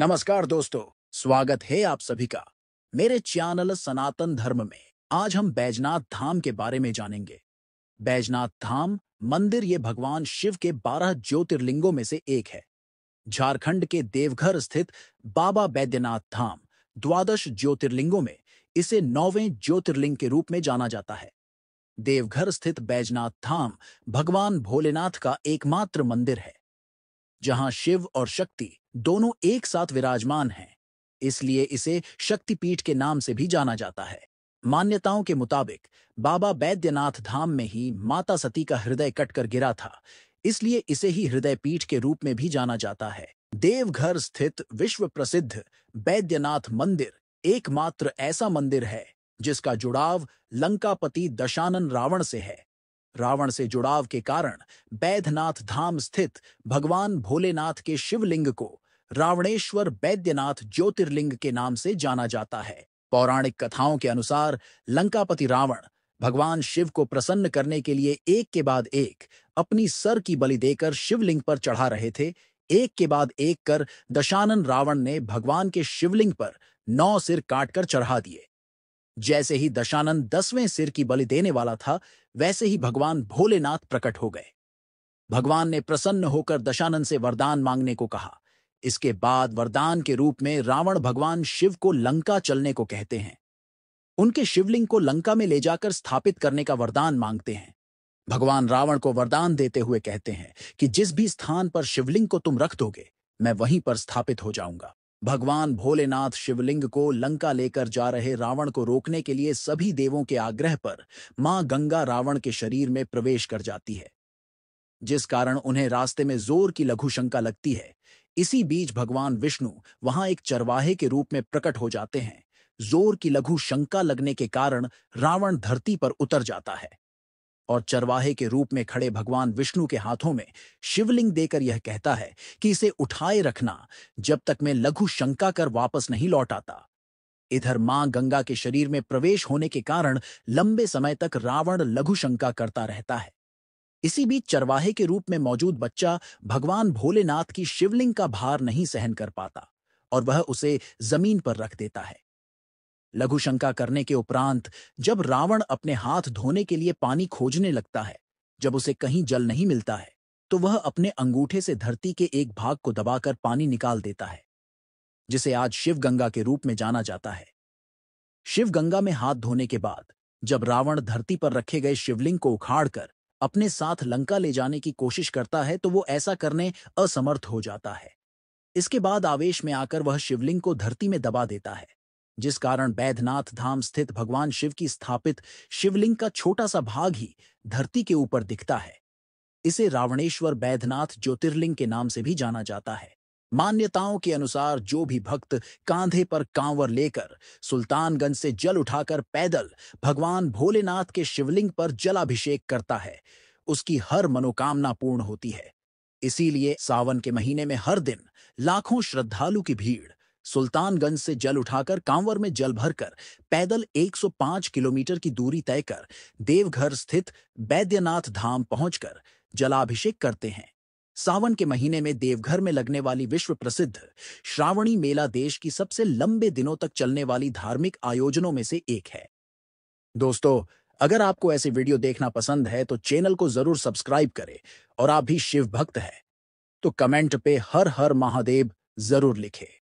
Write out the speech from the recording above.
नमस्कार दोस्तों स्वागत है आप सभी का मेरे चैनल सनातन धर्म में आज हम बैजनाथ धाम के बारे में जानेंगे बैजनाथ धाम मंदिर ये भगवान शिव के बारह ज्योतिर्लिंगों में से एक है झारखंड के देवघर स्थित बाबा बैद्यनाथ धाम द्वादश ज्योतिर्लिंगों में इसे नौवें ज्योतिर्लिंग के रूप में जाना जाता है देवघर स्थित बैजनाथ धाम भगवान भोलेनाथ का एकमात्र मंदिर है जहां शिव और शक्ति दोनों एक साथ विराजमान हैं इसलिए इसे शक्तिपीठ के नाम से भी जाना जाता है मान्यताओं के मुताबिक बाबा बैद्यनाथ धाम में ही माता सती का हृदय कटकर गिरा था इसलिए इसे ही हृदय पीठ के रूप में भी जाना जाता है देवघर स्थित विश्व प्रसिद्ध बैद्यनाथ मंदिर एकमात्र ऐसा मंदिर है जिसका जुड़ाव लंकापति दशानन रावण से है रावण से जुड़ाव के कारण बैद्यनाथ धाम स्थित भगवान भोलेनाथ के शिवलिंग को रावणेश्वर बैद्यनाथ ज्योतिर्लिंग के नाम से जाना जाता है पौराणिक कथाओं के अनुसार लंकापति रावण भगवान शिव को प्रसन्न करने के लिए एक के बाद एक अपनी सर की बलि देकर शिवलिंग पर चढ़ा रहे थे एक के बाद एक कर दशानन रावण ने भगवान के शिवलिंग पर नौ सिर काटकर चढ़ा दिए जैसे ही दशानन दसवें सिर की बलि देने वाला था वैसे ही भगवान भोलेनाथ प्रकट हो गए भगवान ने प्रसन्न होकर दशानन से वरदान मांगने को कहा इसके बाद वरदान के रूप में रावण भगवान शिव को लंका चलने को कहते हैं उनके शिवलिंग को लंका में ले जाकर स्थापित करने का वरदान मांगते हैं भगवान रावण को वरदान देते हुए कहते हैं कि जिस भी स्थान पर शिवलिंग को तुम रख दोगे मैं वहीं पर स्थापित हो जाऊंगा भगवान भोलेनाथ शिवलिंग को लंका लेकर जा रहे रावण को रोकने के लिए सभी देवों के आग्रह पर मां गंगा रावण के शरीर में प्रवेश कर जाती है जिस कारण उन्हें रास्ते में जोर की लघुशंका लगती है इसी बीच भगवान विष्णु वहां एक चरवाहे के रूप में प्रकट हो जाते हैं जोर की लघु शंका लगने के कारण रावण धरती पर उतर जाता है और चरवाहे के रूप में खड़े भगवान विष्णु के हाथों में शिवलिंग देकर यह कहता है कि इसे उठाए रखना जब तक मैं लघु शंका कर वापस नहीं लौट आता इधर मां गंगा के शरीर में प्रवेश होने के कारण लंबे समय तक रावण लघु शंका करता रहता है इसी बीच चरवाहे के रूप में मौजूद बच्चा भगवान भोलेनाथ की शिवलिंग का भार नहीं सहन कर पाता और वह उसे जमीन पर रख देता है लघु शंका करने के उपरांत जब रावण अपने हाथ धोने के लिए पानी खोजने लगता है जब उसे कहीं जल नहीं मिलता है तो वह अपने अंगूठे से धरती के एक भाग को दबाकर पानी निकाल देता है जिसे आज शिव गंगा के रूप में जाना जाता है शिव गंगा में हाथ धोने के बाद जब रावण धरती पर रखे गए शिवलिंग को उखाड़कर अपने साथ लंका ले जाने की कोशिश करता है तो वो ऐसा करने असमर्थ हो जाता है इसके बाद आवेश में आकर वह शिवलिंग को धरती में दबा देता है जिस कारण बैधनाथ धाम स्थित भगवान शिव की स्थापित शिवलिंग का छोटा सा भाग ही धरती के ऊपर दिखता है इसे रावणेश्वर बैधनाथ ज्योतिर्लिंग के नाम से भी जाना जाता है मान्यताओं के अनुसार जो भी भक्त कांधे पर कांवर लेकर सुल्तानगंज से जल उठाकर पैदल भगवान भोलेनाथ के शिवलिंग पर जलाभिषेक करता है उसकी हर मनोकामना पूर्ण होती है इसीलिए सावन के महीने में हर दिन लाखों श्रद्धालु की भीड़ सुल्तानगंज से जल उठाकर कांवर में जल भरकर पैदल 105 किलोमीटर की दूरी तय कर देवघर स्थित बैद्यनाथ धाम पहुंचकर जलाभिषेक करते हैं सावन के महीने में देवघर में लगने वाली विश्व प्रसिद्ध श्रावणी मेला देश की सबसे लंबे दिनों तक चलने वाली धार्मिक आयोजनों में से एक है दोस्तों अगर आपको ऐसे वीडियो देखना पसंद है तो चैनल को जरूर सब्सक्राइब करें और आप भी शिव भक्त हैं तो कमेंट पे हर हर महादेव जरूर लिखें